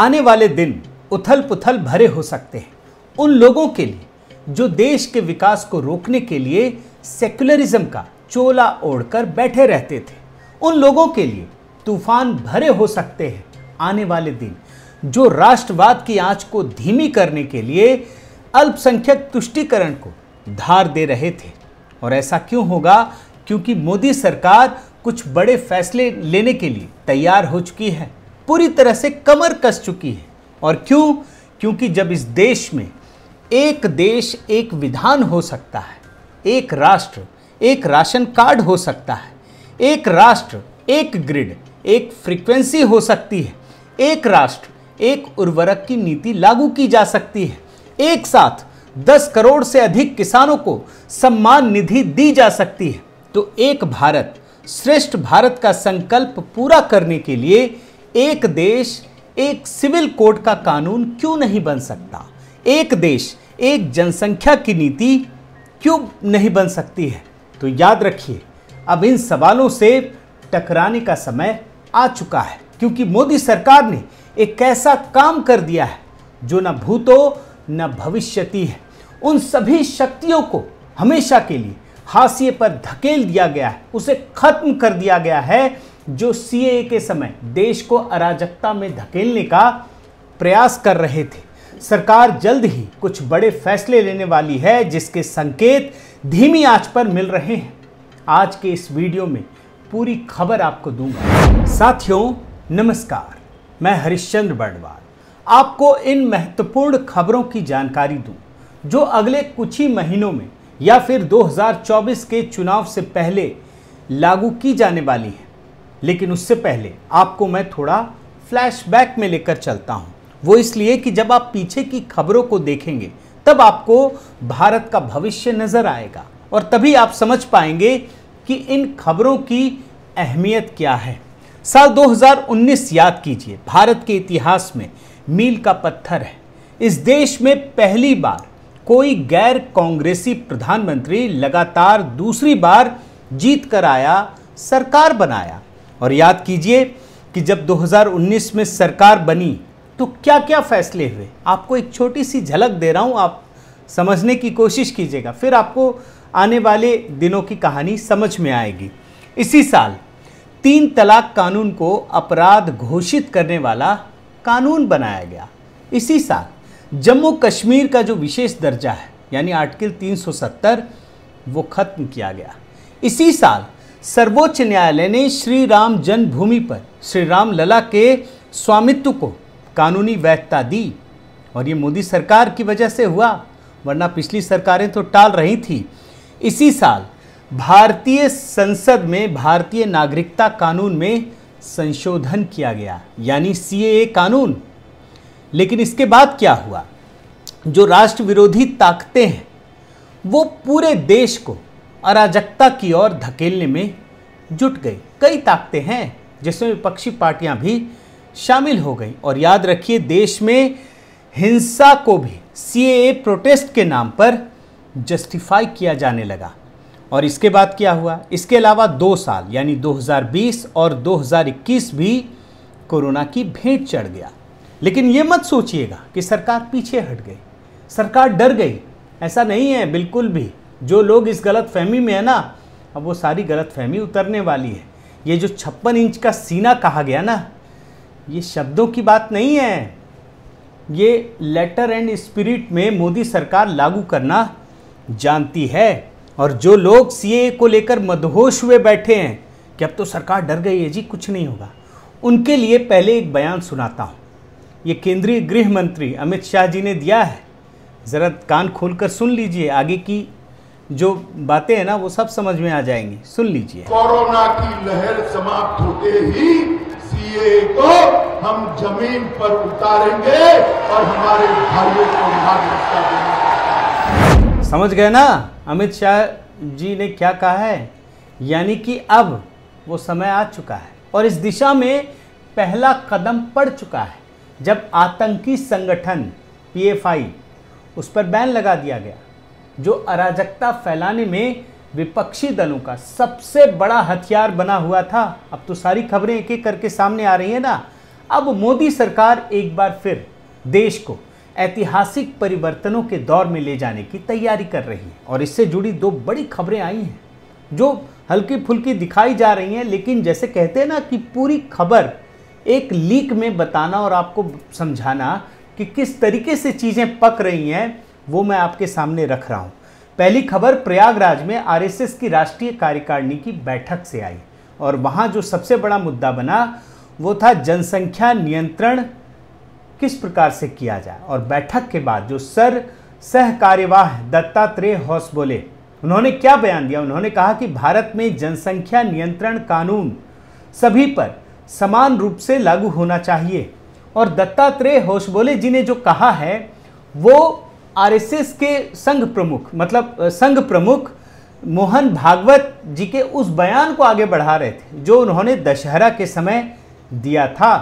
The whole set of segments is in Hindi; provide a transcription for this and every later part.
आने वाले दिन उथल पुथल भरे हो सकते हैं उन लोगों के लिए जो देश के विकास को रोकने के लिए सेक्युलरिज्म का चोला ओढ़कर बैठे रहते थे उन लोगों के लिए तूफान भरे हो सकते हैं आने वाले दिन जो राष्ट्रवाद की आंच को धीमी करने के लिए अल्पसंख्यक तुष्टिकरण को धार दे रहे थे और ऐसा क्यों होगा क्योंकि मोदी सरकार कुछ बड़े फैसले लेने के लिए तैयार हो चुकी है पूरी तरह से कमर कस चुकी है और क्यों क्योंकि जब इस देश में एक देश एक विधान हो सकता है एक राष्ट्र एक राशन कार्ड हो सकता है एक राष्ट्र एक ग्रिड एक फ्रीक्वेंसी हो सकती है एक राष्ट्र एक उर्वरक की नीति लागू की जा सकती है एक साथ दस करोड़ से अधिक किसानों को सम्मान निधि दी जा सकती है तो एक भारत श्रेष्ठ भारत का संकल्प पूरा करने के लिए एक देश एक सिविल कोड का कानून क्यों नहीं बन सकता एक देश एक जनसंख्या की नीति क्यों नहीं बन सकती है तो याद रखिए अब इन सवालों से टकराने का समय आ चुका है क्योंकि मोदी सरकार ने एक ऐसा काम कर दिया है जो न भूतो न भविष्यति है उन सभी शक्तियों को हमेशा के लिए हाशिए पर धकेल दिया गया है उसे खत्म कर दिया गया है जो सीए के समय देश को अराजकता में धकेलने का प्रयास कर रहे थे सरकार जल्द ही कुछ बड़े फैसले लेने वाली है जिसके संकेत धीमी आंच पर मिल रहे हैं आज के इस वीडियो में पूरी खबर आपको दूंगा साथियों नमस्कार मैं हरिश्चंद्र बर्डवाल आपको इन महत्वपूर्ण खबरों की जानकारी दूं जो अगले कुछ ही महीनों में या फिर 2024 के चुनाव से पहले लागू की जाने वाली है लेकिन उससे पहले आपको मैं थोड़ा फ्लैशबैक में लेकर चलता हूँ वो इसलिए कि जब आप पीछे की खबरों को देखेंगे तब आपको भारत का भविष्य नज़र आएगा और तभी आप समझ पाएंगे कि इन खबरों की अहमियत क्या है साल 2019 याद कीजिए भारत के इतिहास में मील का पत्थर है इस देश में पहली बार कोई गैर कांग्रेसी प्रधानमंत्री लगातार दूसरी बार जीत कर आया सरकार बनाया और याद कीजिए कि जब 2019 में सरकार बनी तो क्या क्या फैसले हुए आपको एक छोटी सी झलक दे रहा हूँ आप समझने की कोशिश कीजिएगा फिर आपको आने वाले दिनों की कहानी समझ में आएगी इसी साल तीन तलाक कानून को अपराध घोषित करने वाला कानून बनाया गया इसी साल जम्मू कश्मीर का जो विशेष दर्जा है यानी आर्टिकल 370 वो ख़त्म किया गया इसी साल सर्वोच्च न्यायालय ने श्री राम जन्मभूमि पर श्री राम लला के स्वामित्व को कानूनी वैधता दी और ये मोदी सरकार की वजह से हुआ वरना पिछली सरकारें तो टाल रही थी इसी साल भारतीय संसद में भारतीय नागरिकता कानून में संशोधन किया गया यानी सी कानून लेकिन इसके बाद क्या हुआ जो राष्ट्र विरोधी ताकतें हैं वो पूरे देश को अराजकता की ओर धकेलने में जुट गई कई ताकतें हैं जिसमें विपक्षी पार्टियां भी शामिल हो गई और याद रखिए देश में हिंसा को भी सी प्रोटेस्ट के नाम पर जस्टिफाई किया जाने लगा और इसके बाद क्या हुआ इसके अलावा दो साल यानी 2020 और 2021 भी कोरोना की भेंट चढ़ गया लेकिन ये मत सोचिएगा कि सरकार पीछे हट गई सरकार डर गई ऐसा नहीं है बिल्कुल भी जो लोग इस गलत फहमी में है ना अब वो सारी गलत फहमी उतरने वाली है ये जो छप्पन इंच का सीना कहा गया ना ये शब्दों की बात नहीं है ये लेटर एंड स्पिरिट में मोदी सरकार लागू करना जानती है और जो लोग सी को लेकर मदहोश हुए बैठे हैं कि अब तो सरकार डर गई है जी कुछ नहीं होगा उनके लिए पहले एक बयान सुनाता हूँ ये केंद्रीय गृह मंत्री अमित शाह जी ने दिया है ज़रा कान खोलकर सुन लीजिए आगे की जो बातें हैं ना वो सब समझ में आ जाएंगी सुन लीजिए कोरोना की लहर समाप्त होते ही सीए को हम जमीन पर उतारेंगे और हमारे भाइयों को समझ गए ना अमित शाह जी ने क्या कहा है यानी कि अब वो समय आ चुका है और इस दिशा में पहला कदम पड़ चुका है जब आतंकी संगठन पीएफआई उस पर बैन लगा दिया गया जो अराजकता फैलाने में विपक्षी दलों का सबसे बड़ा हथियार बना हुआ था अब तो सारी खबरें एक एक करके सामने आ रही हैं ना अब मोदी सरकार एक बार फिर देश को ऐतिहासिक परिवर्तनों के दौर में ले जाने की तैयारी कर रही है और इससे जुड़ी दो बड़ी खबरें आई हैं जो हल्की फुल्की दिखाई जा रही हैं लेकिन जैसे कहते हैं ना कि पूरी खबर एक लीक में बताना और आपको समझाना कि किस तरीके से चीज़ें पक रही हैं वो मैं आपके सामने रख रहा हूँ पहली खबर प्रयागराज में आरएसएस की राष्ट्रीय कार्यकारिणी की बैठक से आई और वहाँ जो सबसे बड़ा मुद्दा बना वो था जनसंख्या नियंत्रण किस प्रकार से किया जाए और बैठक के बाद जो सर सह कार्यवाह दत्तात्रेय हौस बोले उन्होंने क्या बयान दिया उन्होंने कहा कि भारत में जनसंख्या नियंत्रण कानून सभी पर समान रूप से लागू होना चाहिए और दत्तात्रेय होशबोले जी ने जो कहा है वो आरएसएस के संघ प्रमुख मतलब संघ प्रमुख मोहन भागवत जी के उस बयान को आगे बढ़ा रहे थे जो उन्होंने दशहरा के समय दिया था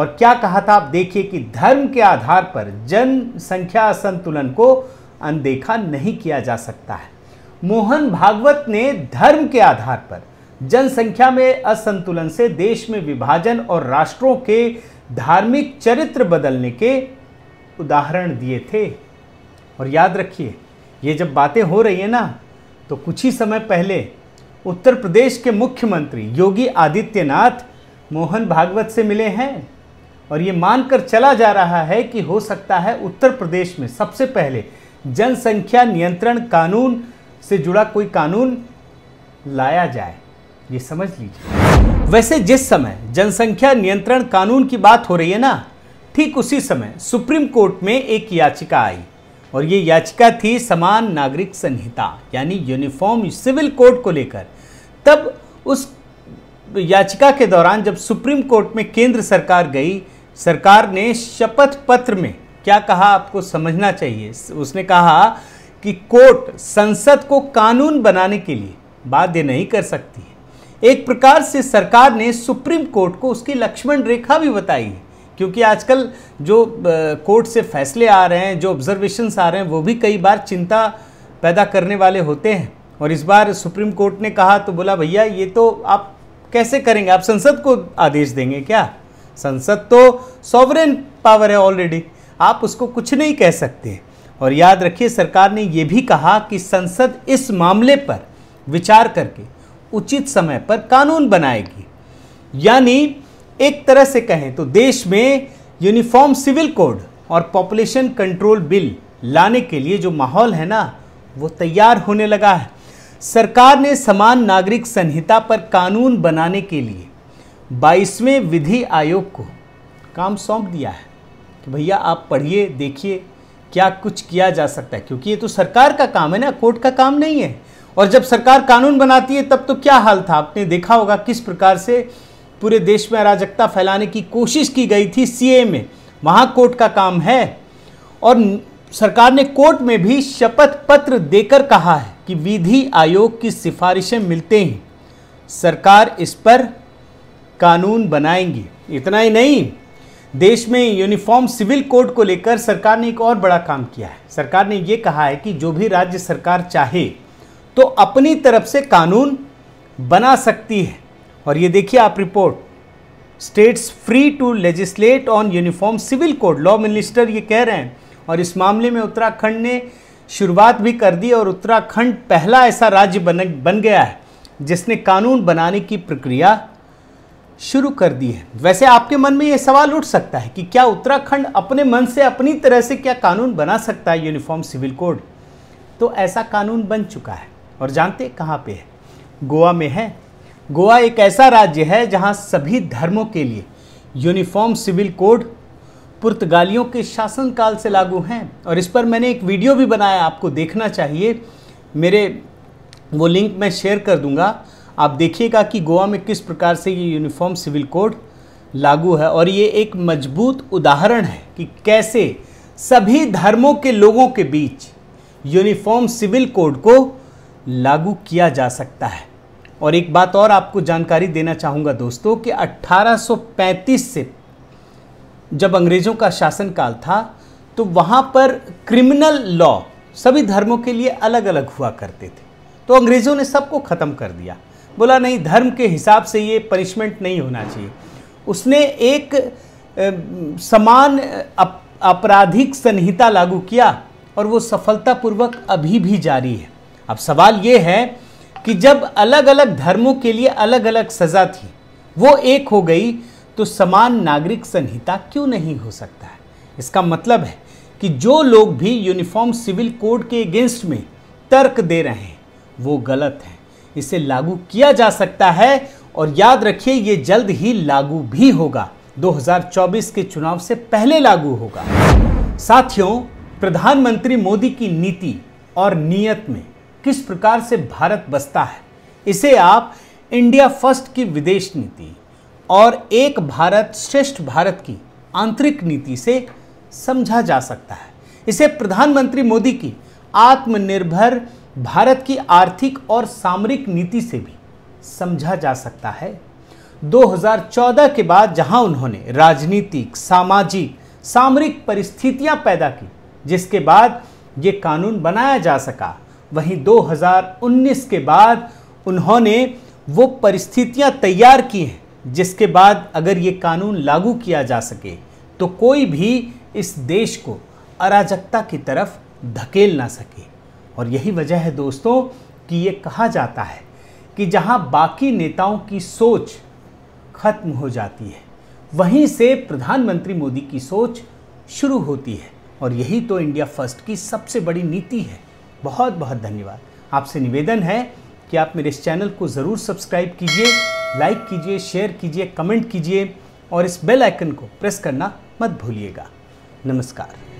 और क्या कहा था आप देखिए कि धर्म के आधार पर जनसंख्या संतुलन को अनदेखा नहीं किया जा सकता है मोहन भागवत ने धर्म के आधार पर जनसंख्या में असंतुलन से देश में विभाजन और राष्ट्रों के धार्मिक चरित्र बदलने के उदाहरण दिए थे और याद रखिए ये जब बातें हो रही हैं ना तो कुछ ही समय पहले उत्तर प्रदेश के मुख्यमंत्री योगी आदित्यनाथ मोहन भागवत से मिले हैं और ये मानकर चला जा रहा है कि हो सकता है उत्तर प्रदेश में सबसे पहले जनसंख्या नियंत्रण कानून से जुड़ा कोई कानून लाया जाए ये समझ लीजिए वैसे जिस समय जनसंख्या नियंत्रण कानून की बात हो रही है ना ठीक उसी समय सुप्रीम कोर्ट में एक याचिका आई और ये याचिका थी समान नागरिक संहिता यानी यूनिफॉर्म सिविल कोड को लेकर तब उस याचिका के दौरान जब सुप्रीम कोर्ट में केंद्र सरकार गई सरकार ने शपथ पत्र में क्या कहा आपको समझना चाहिए उसने कहा कि कोर्ट संसद को कानून बनाने के लिए बाध्य नहीं कर सकती है एक प्रकार से सरकार ने सुप्रीम कोर्ट को उसकी लक्ष्मण रेखा भी बताई है क्योंकि आजकल जो कोर्ट से फैसले आ रहे हैं जो ऑब्जर्वेशंस आ रहे हैं वो भी कई बार चिंता पैदा करने वाले होते हैं और इस बार सुप्रीम कोर्ट ने कहा तो बोला भैया ये तो आप कैसे करेंगे आप संसद को आदेश देंगे क्या संसद तो सॉवरेन पावर है ऑलरेडी आप उसको कुछ नहीं कह सकते और याद रखिए सरकार ने यह भी कहा कि संसद इस मामले पर विचार करके उचित समय पर कानून बनाएगी यानी एक तरह से कहें तो देश में यूनिफॉर्म सिविल कोड और पॉपुलेशन कंट्रोल बिल लाने के लिए जो माहौल है ना वो तैयार होने लगा है सरकार ने समान नागरिक संहिता पर कानून बनाने के लिए बाईसवें विधि आयोग को काम सौंप दिया है कि भैया आप पढ़िए देखिए क्या कुछ किया जा सकता है क्योंकि ये तो सरकार का काम है ना कोर्ट का काम नहीं है और जब सरकार कानून बनाती है तब तो क्या हाल था आपने देखा होगा किस प्रकार से पूरे देश में अराजकता फैलाने की कोशिश की गई थी सीए में वहाँ कोर्ट का काम है और सरकार ने कोर्ट में भी शपथ पत्र देकर कहा है कि विधि आयोग की सिफारिशें मिलते ही सरकार इस पर कानून बनाएंगी इतना ही नहीं देश में यूनिफॉर्म सिविल कोड को लेकर सरकार ने एक और बड़ा काम किया है सरकार ने ये कहा है कि जो भी राज्य सरकार चाहे तो अपनी तरफ से कानून बना सकती है और ये देखिए आप report states free to legislate on uniform civil code law minister ये कह रहे हैं और इस मामले में उत्तराखंड ने शुरुआत भी कर दी और उत्तराखंड पहला ऐसा राज्य बन बन गया है जिसने कानून बनाने की प्रक्रिया शुरू कर दी है वैसे आपके मन में ये सवाल उठ सकता है कि क्या उत्तराखंड अपने मन से अपनी तरह से क्या कानून बना सकता है यूनिफॉर्म सिविल कोड तो ऐसा कानून बन चुका है और जानते कहाँ पे है गोवा में है गोवा एक ऐसा राज्य है जहां सभी धर्मों के लिए यूनिफॉर्म सिविल कोड पुर्तगालियों के शासनकाल से लागू हैं और इस पर मैंने एक वीडियो भी बनाया आपको देखना चाहिए मेरे वो लिंक मैं शेयर कर दूंगा आप देखिएगा कि गोवा में किस प्रकार से ये यूनिफॉर्म सिविल कोड लागू है और ये एक मजबूत उदाहरण है कि कैसे सभी धर्मों के लोगों के बीच यूनिफॉर्म सिविल कोड को लागू किया जा सकता है और एक बात और आपको जानकारी देना चाहूँगा दोस्तों कि 1835 से जब अंग्रेज़ों का शासनकाल था तो वहाँ पर क्रिमिनल लॉ सभी धर्मों के लिए अलग अलग हुआ करते थे तो अंग्रेज़ों ने सबको ख़त्म कर दिया बोला नहीं धर्म के हिसाब से ये पनिशमेंट नहीं होना चाहिए उसने एक समान अप, आपराधिक संहिता लागू किया और वो सफलतापूर्वक अभी भी जारी है अब सवाल ये है कि जब अलग अलग धर्मों के लिए अलग अलग सज़ा थी वो एक हो गई तो समान नागरिक संहिता क्यों नहीं हो सकता है इसका मतलब है कि जो लोग भी यूनिफॉर्म सिविल कोड के अगेंस्ट में तर्क दे रहे हैं वो गलत है इसे लागू किया जा सकता है और याद रखिए ये जल्द ही लागू भी होगा 2024 के चुनाव से पहले लागू होगा साथियों प्रधानमंत्री मोदी की नीति और नीयत में किस प्रकार से भारत बसता है इसे आप इंडिया फर्स्ट की विदेश नीति और एक भारत श्रेष्ठ भारत की आंतरिक नीति से समझा जा सकता है इसे प्रधानमंत्री मोदी की आत्मनिर्भर भारत की आर्थिक और सामरिक नीति से भी समझा जा सकता है 2014 के बाद जहां उन्होंने राजनीतिक सामाजिक सामरिक परिस्थितियां पैदा की जिसके बाद ये कानून बनाया जा सका वहीं 2019 के बाद उन्होंने वो परिस्थितियां तैयार की हैं जिसके बाद अगर ये कानून लागू किया जा सके तो कोई भी इस देश को अराजकता की तरफ धकेल ना सके और यही वजह है दोस्तों कि ये कहा जाता है कि जहां बाकी नेताओं की सोच खत्म हो जाती है वहीं से प्रधानमंत्री मोदी की सोच शुरू होती है और यही तो इंडिया फर्स्ट की सबसे बड़ी नीति है बहुत बहुत धन्यवाद आपसे निवेदन है कि आप मेरे इस चैनल को ज़रूर सब्सक्राइब कीजिए लाइक कीजिए शेयर कीजिए कमेंट कीजिए और इस बेल आइकन को प्रेस करना मत भूलिएगा नमस्कार